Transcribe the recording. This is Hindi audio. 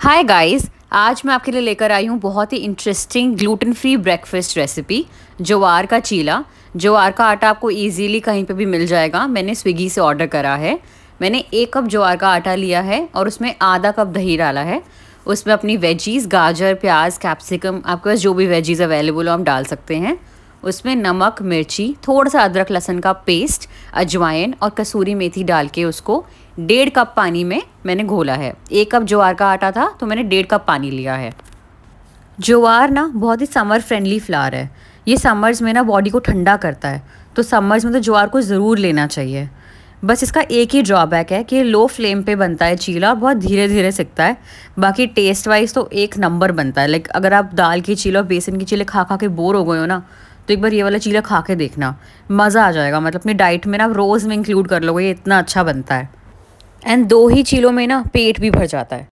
हाय गाइस आज मैं आपके लिए लेकर आई हूँ बहुत ही interesting gluten free breakfast recipe jowar का चीला जोवार का आटा आपको इजीली कहीं पे भी मिल जाएगा मैंने स्विगी से ऑर्डर करा है मैंने एक कप जोवार का आटा लिया है और उसमें आधा कप दही डाला है उसमें अपनी वेजीज़ गाजर प्याज कैप्सिकम आपके पास जो भी वेजीज़ अवेलेबल हो आप डाल सकते हैं उसमें नमक मिर्ची थोड़ा सा अदरक लहसन का पेस्ट अजवाइन और कसूरी मेथी डाल के उसको डेढ़ कप पानी में मैंने घोला है एक कप ज्वार का आटा था तो मैंने डेढ़ कप पानी लिया है ज्वार ना बहुत ही समर फ्रेंडली फ्लावर है ये समर्स में ना बॉडी को ठंडा करता है तो समर्स में तो ज्वार को ज़रूर लेना चाहिए बस इसका एक ही ड्रॉबैक है कि ये लो फ्लेम पे बनता है चीला और बहुत धीरे धीरे सिकता है बाकी टेस्ट वाइज तो एक नंबर बनता है लाइक अगर आप दाल की चीला और बेसन की चीले खा खा के बोर हो गए हो ना तो एक बार ये वाला चीला खा के देखना मज़ा आ जाएगा मतलब अपनी डाइट में ना रोज़ में इंक्लूड कर लोगे ये इतना अच्छा बनता है एंड दो ही चीलों में ना पेट भी भर जाता है